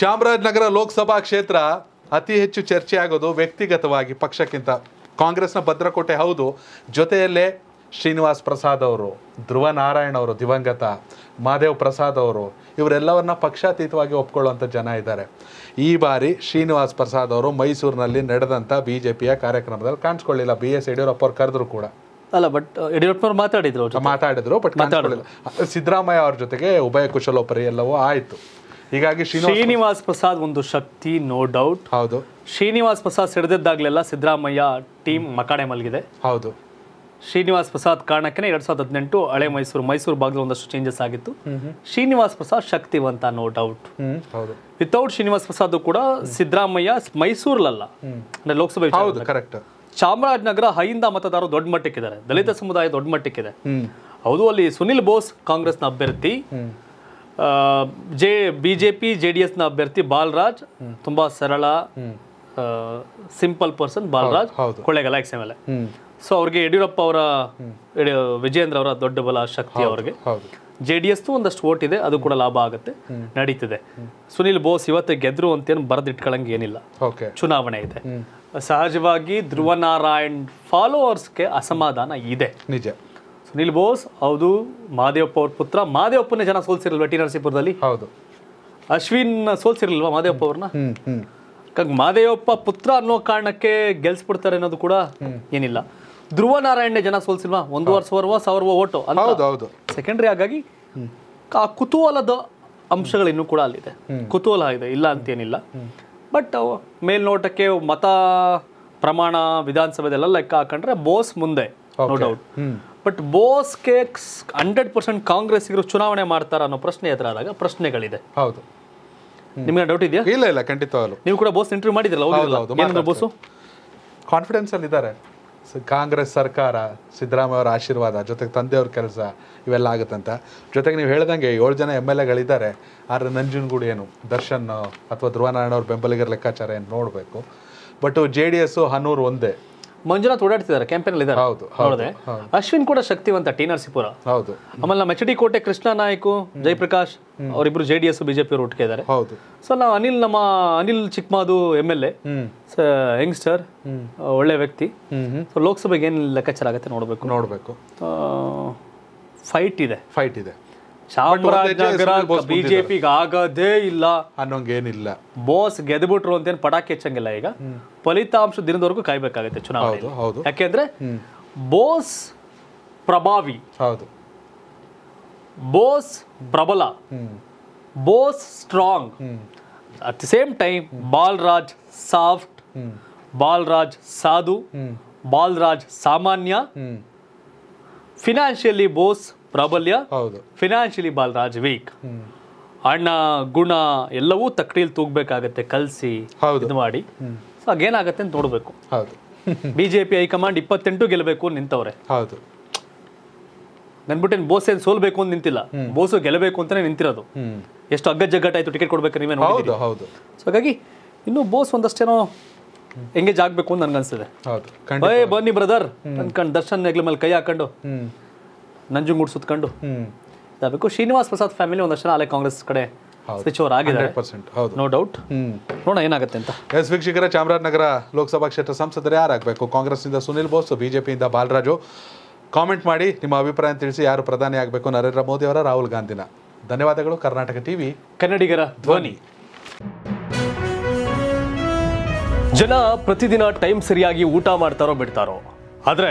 ಚಾಮರಾಜನಗರ ಲೋಕಸಭಾ ಕ್ಷೇತ್ರ ಅತಿ ಹೆಚ್ಚು ಚರ್ಚೆ ಆಗೋದು ವ್ಯಕ್ತಿಗತವಾಗಿ ಪಕ್ಷಕ್ಕಿಂತ ಕಾಂಗ್ರೆಸ್ನ ಭದ್ರಕೋಟೆ ಹೌದು ಜೊತೆಯಲ್ಲೇ ಶ್ರೀನಿವಾಸ್ ಪ್ರಸಾದ್ ಅವರು ಧ್ರುವ ನಾರಾಯಣ ಅವರು ದಿವಂಗತ ಮಾದೇವ್ ಪ್ರಸಾದ್ ಅವರು ಇವರೆಲ್ಲವನ್ನ ಪಕ್ಷಾತೀತವಾಗಿ ಒಪ್ಕೊಳ್ಳುವಂಥ ಜನ ಇದ್ದಾರೆ ಈ ಬಾರಿ ಶ್ರೀನಿವಾಸ್ ಪ್ರಸಾದ್ ಅವರು ಮೈಸೂರಿನಲ್ಲಿ ನಡೆದಂಥ ಬಿ ಜೆ ಪಿಯ ಕಾರ್ಯಕ್ರಮದಲ್ಲಿ ಕಾಣಿಸ್ಕೊಳ್ಳಿಲ್ಲ ಬಿ ಎಸ್ ಯಡಿಯೂರಪ್ಪ ಅವ್ರು ಕರೆದ್ರು ಕೂಡ ಅಲ್ಲ ಬಟ್ ಯಡಿಯೂರಪ್ಪ ಮಾತಾಡಿದ್ರು ಮಾತಾಡಿದ್ರು ಬಟ್ ಮಾತಾಡಲಿಲ್ಲ ಸಿದ್ದರಾಮಯ್ಯ ಅವ್ರ ಜೊತೆಗೆ ಉಭಯ ಕುಶಲೋಪರಿ ಎಲ್ಲವೂ ಆಯಿತು ಹೀಗಾಗಿ ಶ್ರೀನಿವಾಸ್ ಪ್ರಸಾದ್ ಒಂದು ಶಕ್ತಿ ನೋ ಡೌಟ್ ಹೌದು ಶ್ರೀನಿವಾಸ್ ಪ್ರಸಾದ್ ಸಿಡದಿದ್ದಾಗಲೆಲ್ಲ ಸಿದ್ದರಾಮಯ್ಯ ಟೀಮ್ ಮಕಾಡೆ ಮಲಗಿದೆ ಹೌದು ಶ್ರೀನಿವಾಸ್ ಪ್ರಸಾದ್ ಕಾರಣಕ್ಕೆ ಎರಡ್ ಸಾವಿರದ ಹದಿನೆಂಟು ಹಳೆ ಮೈಸೂರು ಮೈಸೂರು ಭಾಗದಲ್ಲಿ ಒಂದಷ್ಟು ಚೇಂಜಸ್ ಆಗಿತ್ತು ಶ್ರೀನಿವಾಸ್ ಪ್ರಸಾದ್ ಶಕ್ತಿವಂತ no doubt without Srinivas Prasad ಕೂಡ ಸಿದ್ದರಾಮಯ್ಯ ಮೈಸೂರಲ್ಲ ಅಂದ್ರೆ ಲೋಕಸಭೆ ಕರೆಕ್ಟ್ ಚಾಮರಾಜನಗರ ಹೈಂದ ಮತದಾರರು ದೊಡ್ಡ ಮಟ್ಟಕ್ಕಿದ್ದಾರೆ ದಲಿತ ಸಮುದಾಯ ದೊಡ್ಡ ಮಟ್ಟಕ್ಕಿದೆ ಹೌದು ಅಲ್ಲಿ ಸುನಿಲ್ ಬೋಸ್ ಕಾಂಗ್ರೆಸ್ನ ಅಭ್ಯರ್ಥಿ J B J P J D ಎಸ್ನ ಅಭ್ಯರ್ಥಿ ಬಾಲರಾಜ್ ತುಂಬ ಸರಳ simple person Balaraj Kollegal ex M so ಅವ್ರಿಗೆ ಯಡಿಯೂರಪ್ಪ ಅವರ ವಿಜಯೇಂದ್ರ ಅವರ ದೊಡ್ಡ ಬಲ ಶಕ್ತಿ ಅವ್ರಿಗೆ ಜೆ ಡಿ ಎಸ್ ಒಂದಷ್ಟು ಓಟ್ ಇದೆ ಅದು ಕೂಡ ಲಾಭ ಆಗುತ್ತೆ ನಡೀತಿದೆ ಸುನಿಲ್ ಬೋಸ್ ಇವತ್ತು ಗೆದ್ರು ಅಂತೇನು ಬರೆದಿಟ್ಕೊಳಂಗೆ ಏನಿಲ್ಲ ಚುನಾವಣೆ ಇದೆ ಸಹಜವಾಗಿ ಧ್ರುವ ನಾರಾಯಣ್ ಫಾಲೋವರ್ಸ್ಗೆ ಅಸಮಾಧಾನ ಇದೆ ನಿಜ ಸುನಿಲ್ ಬೋಸ್ ಹೌದು ಮಹದೇವಪ್ಪ ಅವ್ರ ಪುತ್ರ ಮಾದೇವಪ್ಪನ ಜನ ಸೋಲ್ಸಿರಲ್ವಾ ಟಿ ನರಸೀಪುರದಲ್ಲಿ ಹೌದು ಅಶ್ವಿನ್ ಸೋಲ್ಸಿರಲ್ವಾ ಮಾದೇವಪ್ಪ ಅವ್ರನ್ನ ಮಹದೇವಪ್ಪ ಪುತ್ರ ಅನ್ನೋ ಕಾರಣಕ್ಕೆ ಗೆಲ್ಸ್ಬಿಡ್ತಾರೆ ಅನ್ನೋದು ಕೂಡ ಏನಿಲ್ಲ ಧ್ರುವ ನಾರಾಯಣ ಜನ ಸೋಲ್ಸಿಲ್ವಾ ಒಂದೂವರೆ ಸಾವಿರ ಸಾವಿರ ಓಟು ಹೌದು ಸೆಕೆಂಡ್ರಿ ಹಾಗಾಗಿ ಆ ಕುತೂಹಲದ ಅಂಶಗಳು ಇನ್ನೂ ಕೂಡ ಅಲ್ಲಿದೆ ಕುತೂಹಲ ಇದೆ ಇಲ್ಲ ಅಂತೇನಿಲ್ಲ ಬಟ್ ಮೇಲ್ನೋಟಕ್ಕೆ ಮತ ಪ್ರಮಾಣ ವಿಧಾನಸಭೆದೆಲ್ಲ ಲೆಕ್ಕ ಹಾಕೊಂಡ್ರೆ ಬೋಸ್ ಮುಂದೆ ನೋ ಡೌಟ್ ಬಟ್ ಬೋಸ್ ಕೇಕ್ಸ್ ಹಂಡ್ರೆಡ್ ಪರ್ಸೆಂಟ್ ಕಾಂಗ್ರೆಸ್ಸಿಗರು ಚುನಾವಣೆ ಮಾಡ್ತಾರ ಅನ್ನೋ ಪ್ರಶ್ನೆ ಎದುರಾದಾಗ ಪ್ರಶ್ನೆಗಳಿದೆ ಹೌದು ನಿಮಗೆ ಡೌಟ್ ಇದೆಯಾ ಇಲ್ಲ ಇಲ್ಲ ಖಂಡಿತವಾಗಲು ನೀವು ಕೂಡ ಬೋಸ್ ಇಂಟರ್ವ್ಯೂ ಮಾಡಿದ್ರಲ್ಲ ಬೋಸು ಕಾನ್ಫಿಡೆನ್ಸ್ ಅಲ್ಲಿ ಇದ್ದಾರೆ ಕಾಂಗ್ರೆಸ್ ಸರ್ಕಾರ ಸಿದ್ದರಾಮಯ್ಯ ಅವರ ಆಶೀರ್ವಾದ ಜೊತೆಗೆ ತಂದೆಯವ್ರ ಕೆಲಸ ಇವೆಲ್ಲ ಆಗುತ್ತಂತ ಜೊತೆಗೆ ನೀವು ಹೇಳ್ದಂಗೆ ಏಳು ಜನ ಎಮ್ ಎಲ್ ಎಗಳಿದ್ದಾರೆ ಆದರೆ ನಂಜನಗೂಡು ಏನು ದರ್ಶನ್ ಅಥವಾ ಧ್ರುವನಾರಾಯಣ ಅವರ ಅವ್ರ ಬೆಂಬಲಿಗರ ಲೆಕ್ಕಾಚಾರ ಏನು ನೋಡಬೇಕು but J D S Hanur ಒಂದೇ ಮಂಜುನಾ ಕೂಡ ಇದ್ದಿದ್ದಾರೆ ಕ್ಯಾಂಪೇನ್ ಅಲ್ಲಿ ಇದ್ದಾರೆ ಹೌದು ನೋಡಿದೆ ಅಶ್ವಿನಿ ಕೂಡ ಶಕ್ತಿವಂತ ಟಿಎನ್ಸಿಪುರ ಹೌದು ಅಮಲ್ ನಮ್ಮ ಎಚ್ಡಿ ಕೋಟೆ ಕೃಷ್ಣ นาย ಕ ಜಯಪ್ರಕಾಶ್ ಅವರಿಬ್ಬರು ಜೆಡಿಎಸ್ ಬಿಜೆಪಿ ರوٹಕ್ಕೆ ಇದ್ದಾರೆ ಹೌದು ಸೋ ನಾವು ಅನಿಲ್ ನಮ್ಮ ಅನಿಲ್ ಚಿಕ್ಕಮಾದು ಎಂಎಲ್ಎ ಯಂಗ್ಸ್ಟರ್ ಒಳ್ಳೆ ವ್ಯಕ್ತಿ ಸೋ ಲೋಕಸಭೆಗೆ ಏನು ಲೆಕ್ಕಚಾರ ಆಗುತ್ತೆ ನೋಡಬೇಕು ನೋಡಬೇಕು ಫೈಟ್ ಇದೆ ಫೈಟ್ ಇದೆ ಚಾಮರಾಜನಗರ ಬಿಜೆಪಿ ಆಗದೇ ಇಲ್ಲ ಅನ್ನೋಂಗೇನಿಲ್ಲ ಬೋಸ್ ಗೆದ್ಬಿಟ್ರು ಅಂತೇನು ಪಟಾಕಿ ಹೆಚ್ಚಂಗಿಲ್ಲ ಈಗ ಫಲಿತಾಂಶ ದಿನದವರೆಗೂ ಕಾಯ್ಬೇಕಾಗತ್ತೆ ಚುನಾವಣೆ ಯಾಕೆಂದ್ರೆ ಬೋಸ್ ಪ್ರಭಾವಿ ಹೌದು ಬೋಸ್ ಪ್ರಬಲ Bose strong at the same time Balraj soft Balraj ಸಾಧು ಬಾಲ್ರಾಜ್ ಸಾಮಾನ್ಯ ಫಿನಾನ್ಷಿಯಲಿ ಬೋಸ್ ಪ್ರಾಬಲ್ಯ ಫಿನಾನ್ಷಿಯಲಿ ಬಾಲ್ ರಾಜ್ ವೀಕ್ ಅಣ್ಣ ಗುಣ ಎಲ್ಲವೂ ತಕ್ಕಡಿಯಲ್ಲಿ ತೂಗಬೇಕಾಗತ್ತೆ ಕಲಸಿ ಇದು ಮಾಡಿ ಸೊ ಆಗೇನಾಗತ್ತೆ ಅಂತ ನೋಡಬೇಕು ಹೌದು ಬಿಜೆಪಿ ಹೈಕಮಾಂಡ್ ಇಪ್ಪತ್ತೆಂಟು ಗೆಲ್ಲಬೇಕು ನಿಂತವ್ರೆ ಹೌದು ನನ್ಬಿಟ್ಟೇನು ಬೋಸೇನ್ ಸೋಲ್ಬೇಕು ಅಂತ ನಿಂತಿಲ್ಲ ಬೋಸು ಗೆಲ್ಲಬೇಕು ಅಂತಾನೆ ನಿಂತಿರೋದು ಎಷ್ಟು ಅಗ್ಗಜ್ಜಗ್ಗಟ್ಟಾಯ್ತು ಟಿಕೆಟ್ ಕೊಡ್ಬೇಕು ನೀವೇ ಹೌದು ಹೌದು ಸೊ ಹಾಗಾಗಿ ಇನ್ನು ಬೋಸ್ ಒಂದಷ್ಟೇನೋ ಎಂಗೇಜ್ ಆಗ್ಬೇಕು ಅಂತ ನನ್ಗನ್ಸಿದೆ ಬನ್ನಿ ಬ್ರದರ್ ಅನ್ಕೊಂಡು ದರ್ಶನ್ ಹೆಗ್ಲ ಮೇಲೆ ಕೈ ಹಾಕೊಂಡು ನಂಜುಗೂಡು ಸುತ್ಕೊಂಡು ಇದಾಗಬೇಕು ಶ್ರೀನಿವಾಸ್ ಪ್ರಸಾದ್ ಫ್ಯಾಮಿಲಿ ಒಂದಷ್ಟು ಕಾಂಗ್ರೆಸ್ ಕಡೆ ಸ್ವಿಚ್ ಓವರ್ ಆಗಿದೆ ನೋ ಡೌಟ್ ನೋಡೋಣ ಏನಾಗುತ್ತೆ ಅಂತ ಎಸ್ ವೀಕ್ಷಕರ ಚಾಮರಾಜನಗರ ಲೋಕಸಭಾ ಕ್ಷೇತ್ರ ಸಂಸದರು ಯಾರಾಗಬೇಕು ಕಾಂಗ್ರೆಸ್ನಿಂದ ಸುನಿಲ್ ಬೋಸ್ ಬಿಜೆಪಿಯಿಂದ ಬಾಲರಾಜು ಕಾಮೆಂಟ್ ಮಾಡಿ ನಿಮ್ಮ ಅಭಿಪ್ರಾಯ ತಿಳಿಸಿ ಯಾರು ಪ್ರಧಾನಿ ಆಗಬೇಕು ನರೇಂದ್ರ ಮೋದಿ ಅವರ ರಾಹುಲ್ ಗಾಂಧಿನ ಧನ್ಯವಾದಗಳು ಕರ್ನಾಟಕ ಟಿವಿ ಕನ್ನಡಿಗರ ಧ್ವನಿ ಜನ ಪ್ರತಿದಿನ ಟೈಮ್ ಸರಿಯಾಗಿ ಊಟ ಮಾಡ್ತಾರೋ ಬಿಡ್ತಾರೋ ಆದರೆ